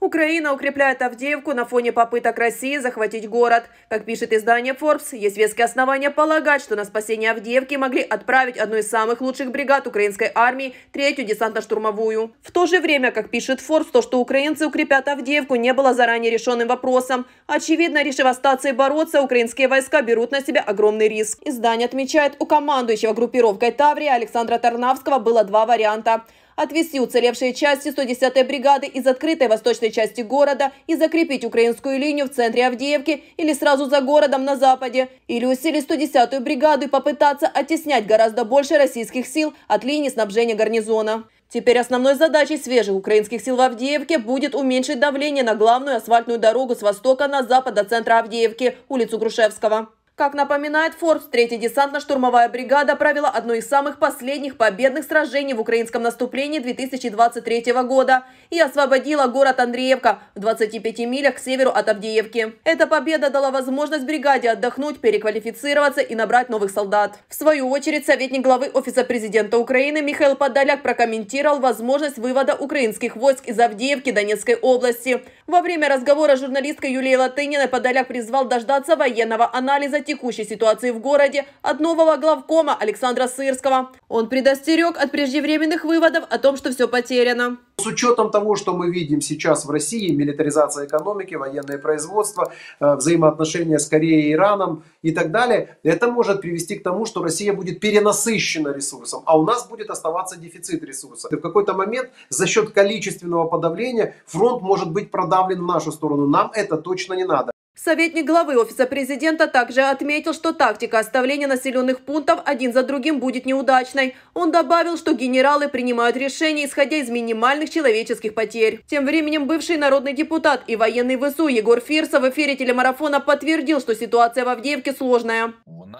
Украина укрепляет Авдеевку на фоне попыток России захватить город. Как пишет издание Forbes, есть веские основания полагать, что на спасение Авдеевки могли отправить одну из самых лучших бригад украинской армии, третью десантно-штурмовую. В то же время, как пишет Forbes, то, что украинцы укрепят Авдеевку, не было заранее решенным вопросом. Очевидно, решив остаться и бороться, украинские войска берут на себя огромный риск. Издание отмечает, у командующего группировкой Таврия Александра Тарнавского было два варианта отвести уцелевшие части 110-й бригады из открытой восточной части города и закрепить украинскую линию в центре Авдеевки или сразу за городом на западе, или усилить 110-ю бригаду и попытаться оттеснять гораздо больше российских сил от линии снабжения гарнизона. Теперь основной задачей свежих украинских сил в Авдеевке будет уменьшить давление на главную асфальтную дорогу с востока на запад до центра Авдеевки, улицу Грушевского. Как напоминает Forbes, третья десантно-штурмовая бригада провела одно из самых последних победных сражений в украинском наступлении 2023 года и освободила город Андреевка в 25 милях к северу от Авдеевки. Эта победа дала возможность бригаде отдохнуть, переквалифицироваться и набрать новых солдат. В свою очередь, советник главы Офиса президента Украины Михаил Подоляк прокомментировал возможность вывода украинских войск из Авдеевки Донецкой области. Во время разговора с журналисткой Юлией Латыниной Подоляк призвал дождаться военного анализа текущей ситуации в городе от нового главкома Александра Сырского. Он предостерег от преждевременных выводов о том, что все потеряно. С учетом того, что мы видим сейчас в России, милитаризация экономики, военное производство, э, взаимоотношения с Кореей, и Ираном и так далее, это может привести к тому, что Россия будет перенасыщена ресурсом, а у нас будет оставаться дефицит ресурса. И в какой-то момент за счет количественного подавления фронт может быть продавлен в нашу сторону. Нам это точно не надо. Советник главы Офиса президента также отметил, что тактика оставления населенных пунктов один за другим будет неудачной. Он добавил, что генералы принимают решения, исходя из минимальных человеческих потерь. Тем временем бывший народный депутат и военный ВСУ Егор Фирса в эфире телемарафона подтвердил, что ситуация в Авдеевке сложная.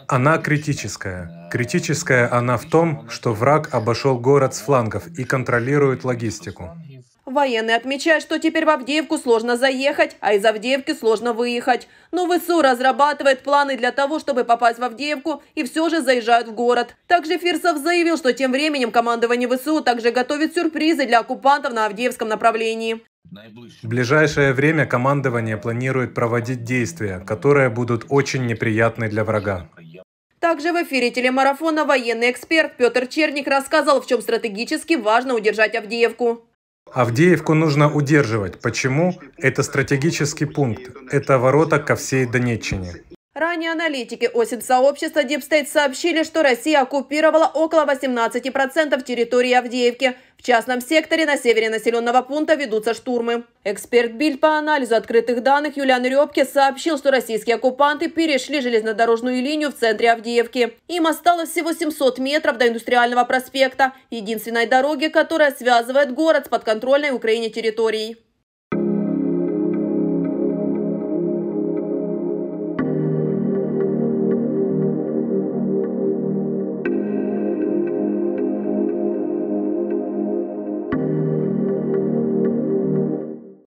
Она критическая. Критическая она в том, что враг обошел город с флангов и контролирует логистику военные отмечают, что теперь в Авдеевку сложно заехать, а из Авдеевки сложно выехать. Но ВСУ разрабатывает планы для того, чтобы попасть в Авдеевку и все же заезжают в город. Также Фирсов заявил, что тем временем командование ВСУ также готовит сюрпризы для оккупантов на Авдеевском направлении. В ближайшее время командование планирует проводить действия, которые будут очень неприятны для врага. Также в эфире телемарафона военный эксперт Петр Черник рассказал, в чем стратегически важно удержать Авдеевку. Авдеевку нужно удерживать. Почему? Это стратегический пункт. Это ворота ко всей Донеччине. Ранее аналитики осень сообщества Deep сообщили, что Россия оккупировала около 18% территории Авдеевки. В частном секторе на севере населенного пункта ведутся штурмы. Эксперт Биль по анализу открытых данных Юлиан Рёбке сообщил, что российские оккупанты перешли железнодорожную линию в центре Авдеевки. Им осталось всего 700 метров до Индустриального проспекта, единственной дороги, которая связывает город с подконтрольной Украине территорией.